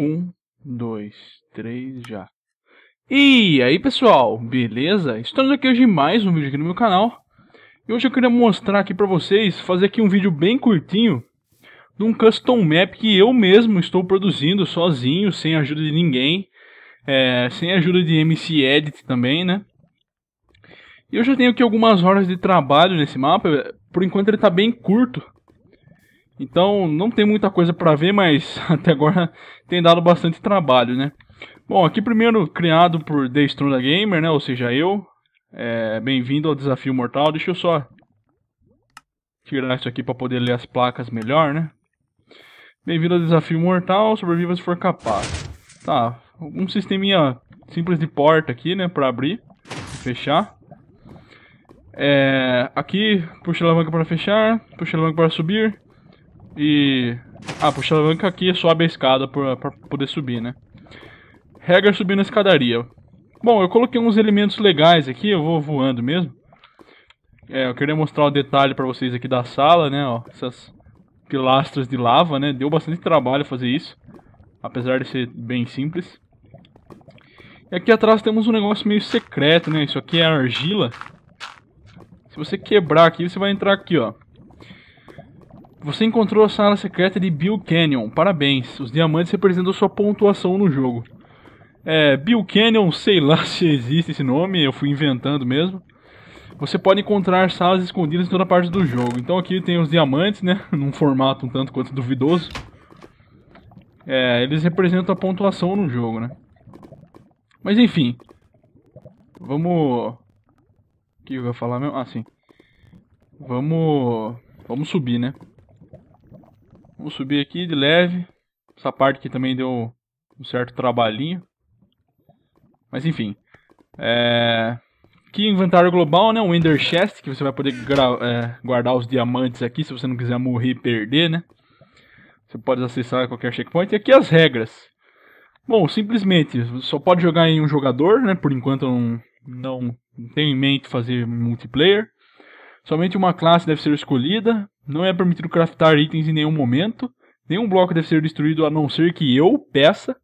Um, dois, três, já. E aí pessoal, beleza? Estamos aqui hoje em mais um vídeo aqui no meu canal. E hoje eu queria mostrar aqui pra vocês, fazer aqui um vídeo bem curtinho de um custom map que eu mesmo estou produzindo sozinho, sem ajuda de ninguém, é, sem ajuda de MC Edit também, né? E eu já tenho aqui algumas horas de trabalho nesse mapa, por enquanto ele está bem curto, então não tem muita coisa para ver, mas até agora tem dado bastante trabalho, né? Bom, aqui primeiro criado por The Strunda Gamer, né? Ou seja, eu. É, Bem-vindo ao Desafio Mortal. Deixa eu só tirar isso aqui para poder ler as placas melhor, né? Bem-vindo ao Desafio Mortal, sobreviva se for capaz. Tá, um sisteminha simples de porta aqui, né? Para abrir e fechar. É, aqui, puxa a alavanca para fechar, puxa a alavanca para subir, e. Ah, puxa a alavanca aqui e sobe a escada pra, pra poder subir, né? Regra subindo a escadaria. Bom, eu coloquei uns elementos legais aqui, eu vou voando mesmo. É, eu queria mostrar um detalhe pra vocês aqui da sala, né, ó. Essas pilastras de lava, né. Deu bastante trabalho fazer isso. Apesar de ser bem simples. E aqui atrás temos um negócio meio secreto, né. Isso aqui é argila. Se você quebrar aqui, você vai entrar aqui, ó. Você encontrou a sala secreta de Bill Canyon. Parabéns. Os diamantes representam sua pontuação no jogo. É, Bill Canyon, sei lá se existe esse nome, eu fui inventando mesmo. Você pode encontrar salas escondidas em toda parte do jogo. Então aqui tem os diamantes, né? Num formato um tanto quanto duvidoso. É, eles representam a pontuação no jogo, né? Mas enfim. Vamos. O que eu ia falar mesmo? Ah, sim. Vamos. Vamos subir, né? Vamos subir aqui de leve. Essa parte aqui também deu um certo trabalhinho. Mas enfim. É... Aqui inventário global, né? o Ender Chest, que você vai poder é, guardar os diamantes aqui, se você não quiser morrer e perder, né? Você pode acessar qualquer checkpoint. E aqui as regras. Bom, simplesmente, só pode jogar em um jogador, né? Por enquanto eu não, não tenho em mente fazer multiplayer. Somente uma classe deve ser escolhida, não é permitido craftar itens em nenhum momento, nenhum bloco deve ser destruído a não ser que eu peça.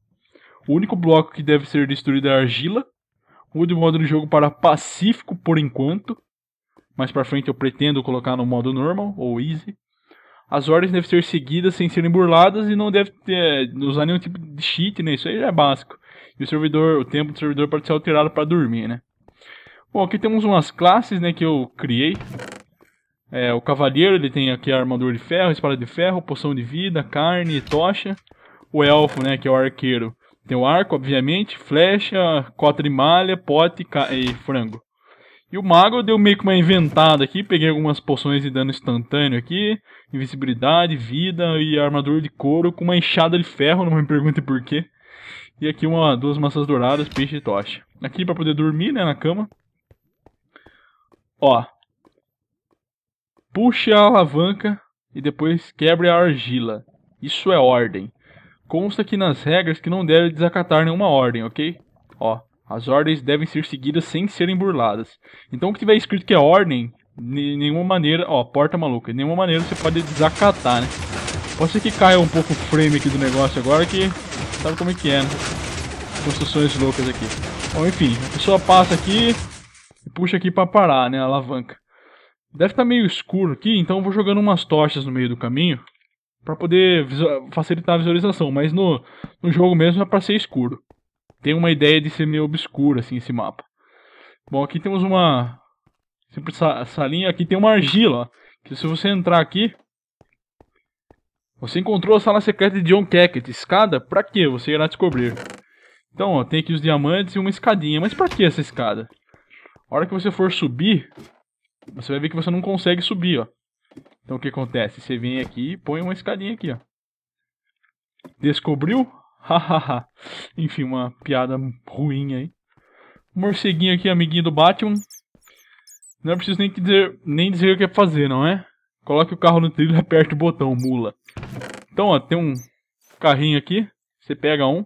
O único bloco que deve ser destruído é a argila. Mude o modo de jogo para pacífico por enquanto. Mais pra frente eu pretendo colocar no modo normal ou easy. As ordens devem ser seguidas sem serem burladas e não deve ter, eh, usar nenhum tipo de cheat, né? Isso aí já é básico. E o servidor, o tempo do servidor pode ser alterado para dormir, né? Bom, aqui temos umas classes, né, que eu criei. É, o cavaleiro, ele tem aqui armador armadura de ferro, espada de ferro, poção de vida, carne, tocha. O elfo, né, que é o arqueiro, tem o arco, obviamente, flecha, cota de malha, pote e frango. E o mago deu meio que uma inventada aqui, peguei algumas poções de dano instantâneo aqui, invisibilidade, vida e armadura de couro com uma enxada de ferro, não me pergunte porquê. E aqui uma, duas maçãs douradas, peixe e tocha. Aqui para poder dormir, né, na cama. Ó. Puxe a alavanca e depois quebre a argila. Isso é ordem. Consta aqui nas regras que não deve desacatar nenhuma ordem, ok? Ó, as ordens devem ser seguidas sem serem burladas. Então o que tiver escrito que é ordem, de nenhuma maneira, ó, porta maluca, de nenhuma maneira você pode desacatar, né? Pode ser que caia um pouco o frame aqui do negócio agora que sabe como é que é, né? Construções loucas aqui. Bom, enfim, a pessoa passa aqui, puxa aqui para parar, né? A alavanca. Deve estar tá meio escuro aqui, então eu vou jogando umas tochas no meio do caminho para poder facilitar a visualização, mas no, no jogo mesmo é para ser escuro. Tem uma ideia de ser meio obscuro assim esse mapa. Bom, aqui temos uma essa salinha aqui tem uma argila, que se você entrar aqui, você encontrou a sala secreta de John Cackett. Escada? Pra que? Você irá descobrir. Então, ó, tem aqui os diamantes e uma escadinha. Mas pra que essa escada? A hora que você for subir, você vai ver que você não consegue subir, ó. Então o que acontece? Você vem aqui e põe uma escadinha aqui, ó. Descobriu? Hahaha. Enfim, uma piada ruim aí. Morceguinho aqui, amiguinho do Batman. Não é preciso nem dizer, nem dizer o que é fazer, não é? Coloque o carro no trilho e aperte o botão, mula. Então, ó, tem um carrinho aqui. Você pega um.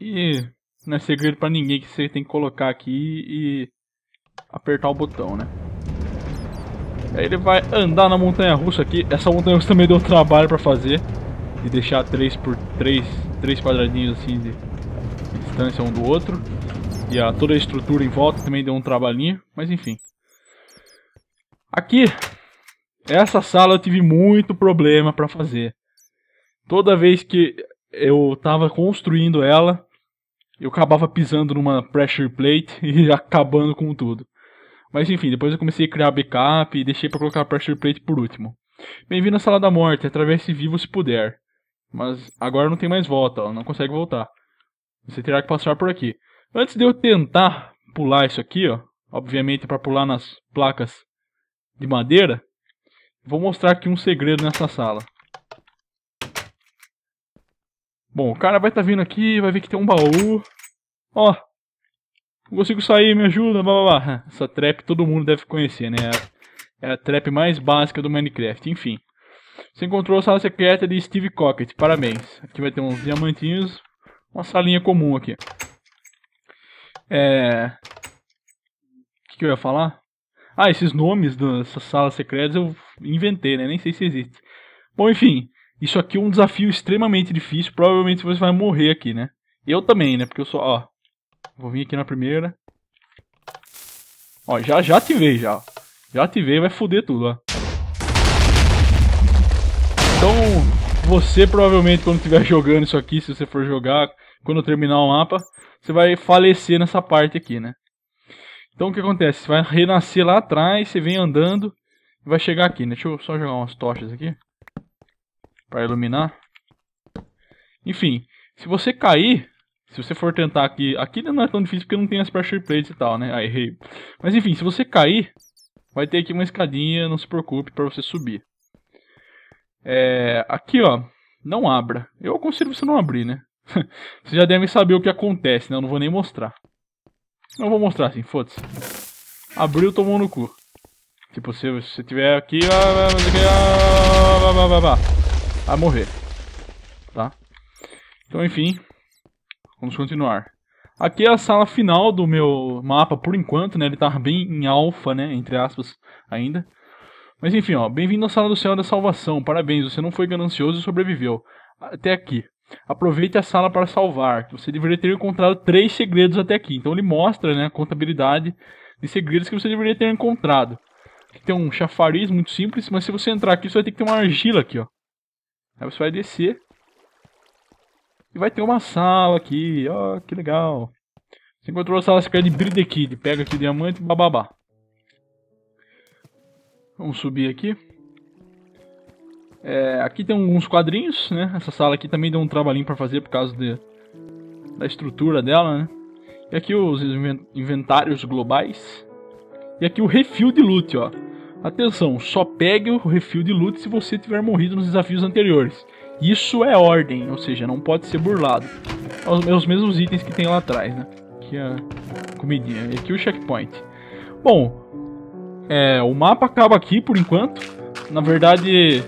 E não é segredo para ninguém que você tem que colocar aqui e apertar o botão, né? Aí ele vai andar na montanha russa aqui. Essa montanha russa também deu trabalho para fazer. De deixar 3 por 3, três quadradinhos assim de, de distância um do outro. E a, toda a estrutura em volta também deu um trabalhinho, mas enfim. Aqui, essa sala eu tive muito problema para fazer. Toda vez que eu tava construindo ela, eu acabava pisando numa pressure plate e acabando com tudo. Mas enfim, depois eu comecei a criar backup e deixei para colocar a pressure plate por último. Bem-vindo à Sala da Morte, atravesse vivo se puder. Mas agora não tem mais volta, ela não consegue voltar. Você terá que passar por aqui. Antes de eu tentar pular isso aqui, ó, obviamente para pular nas placas de madeira, vou mostrar aqui um segredo nessa sala. Bom, o cara vai estar tá vindo aqui, vai ver que tem um baú. Ó. Não consigo sair, me ajuda, blá blá blá. Essa trap todo mundo deve conhecer, né? É, é a trap mais básica do Minecraft, enfim. Você encontrou a sala secreta de Steve Cockett, parabéns. Aqui vai ter uns diamantinhos, uma salinha comum aqui. É... O que, que eu ia falar? Ah, esses nomes dessas salas secretas eu inventei, né? Nem sei se existe. Bom, enfim, isso aqui é um desafio extremamente difícil. Provavelmente você vai morrer aqui, né? Eu também, né? Porque eu sou, ó. Vou vir aqui na primeira. Ó, já, já ativei, já. Já ativei, vai foder tudo, ó. Então, você provavelmente, quando estiver jogando isso aqui, se você for jogar, quando terminar o mapa, você vai falecer nessa parte aqui, né? Então, o que acontece? Você vai renascer lá atrás, você vem andando e vai chegar aqui, né? Deixa eu só jogar umas tochas aqui para iluminar. Enfim, se você cair, se você for tentar aqui, aqui não é tão difícil porque não tem as pressure plates e tal, né? Ah, errei. Mas enfim, se você cair, vai ter aqui uma escadinha, não se preocupe, para você subir. É, aqui, ó, não abra. Eu aconselho você não abrir, né? Vocês já devem saber o que acontece, né? Eu não vou nem mostrar. Não vou mostrar assim, foda-se. Abriu, tomou no cu. Tipo, se você tiver aqui... Ah, ah, ah, a morrer. Tá? Então, enfim, vamos continuar. Aqui é a sala final do meu mapa, por enquanto, né? Ele tá bem em alfa, né? Entre aspas, ainda. Mas enfim, ó. Bem-vindo à sala do céu da salvação. Parabéns, você não foi ganancioso e sobreviveu. Até aqui. Aproveite a sala para salvar. Você deveria ter encontrado três segredos até aqui. Então ele mostra, né? A contabilidade de segredos que você deveria ter encontrado. Aqui tem um chafariz muito simples, mas se você entrar aqui, você vai ter que ter uma argila aqui, ó. Aí você vai descer. E vai ter uma sala aqui, ó, oh, que legal. Você encontrou a sala secreta de Bride Kid, pega aqui diamante, bababá. Vamos subir aqui. É, aqui tem alguns quadrinhos, né? Essa sala aqui também deu um trabalhinho para fazer por causa de, da estrutura dela, né? E aqui os inventários globais. E aqui o refil de loot, ó. Atenção, só pegue o refil de loot se você tiver morrido nos desafios anteriores. Isso é ordem, ou seja, não pode ser burlado. É os é mesmos itens que tem lá atrás, né? Aqui a comidinha, e aqui o checkpoint. Bom, é, o mapa acaba aqui por enquanto. Na verdade,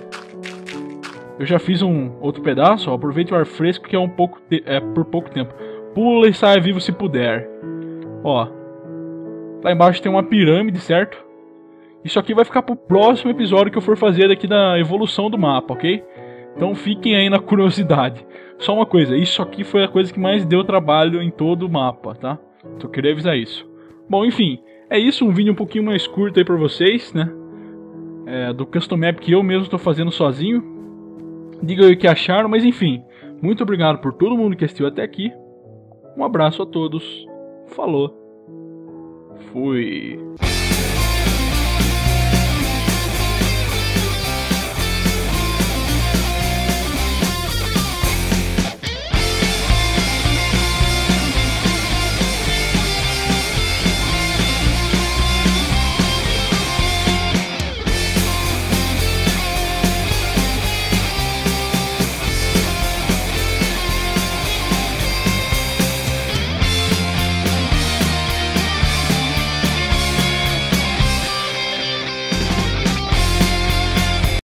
eu já fiz um outro pedaço. Ó, aproveite o ar fresco que é um pouco é por pouco tempo. Pula e saia vivo se puder. Ó, lá embaixo tem uma pirâmide, certo? Isso aqui vai ficar pro próximo episódio que eu for fazer aqui da evolução do mapa, ok? Então fiquem aí na curiosidade. Só uma coisa, isso aqui foi a coisa que mais deu trabalho em todo o mapa, tá? Tô então querendo avisar isso. Bom, enfim, é isso, um vídeo um pouquinho mais curto aí pra vocês, né? É, do custom map que eu mesmo estou fazendo sozinho. Diga aí o que acharam, mas enfim, muito obrigado por todo mundo que assistiu até aqui. Um abraço a todos. Falou. Fui.